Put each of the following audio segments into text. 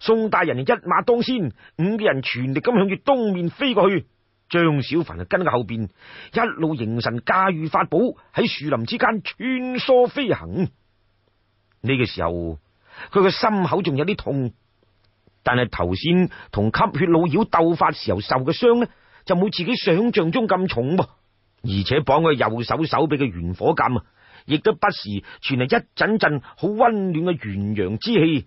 宋大人一马当先，五个人全力咁向住东面飞过去。张小凡就跟喺后边，一路凝神驾驭法宝，喺树林之间穿梭飞行。呢个时候，佢个心口仲有啲痛，但系头先同吸血老妖斗法时候受嘅伤呢，就冇自己想象中咁重。而且绑佢右手手臂嘅玄火剑，亦都不时传嚟一阵阵好温暖嘅元阳之气。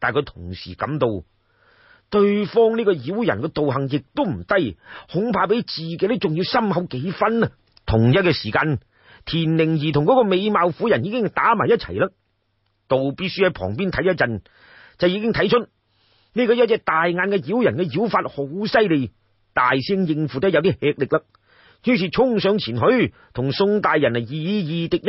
但系佢同时感到，对方呢个妖人嘅道行亦都唔低，恐怕比自己都仲要深厚几分啊！同一嘅时间，田灵儿同嗰个美貌妇人已经打埋一齐啦。杜必书喺旁边睇一阵，就已经睇出呢个一只大眼嘅妖人嘅妖法好犀利，大声应付得有啲吃力啦。于是冲上前去，同宋大人啊以二敌一。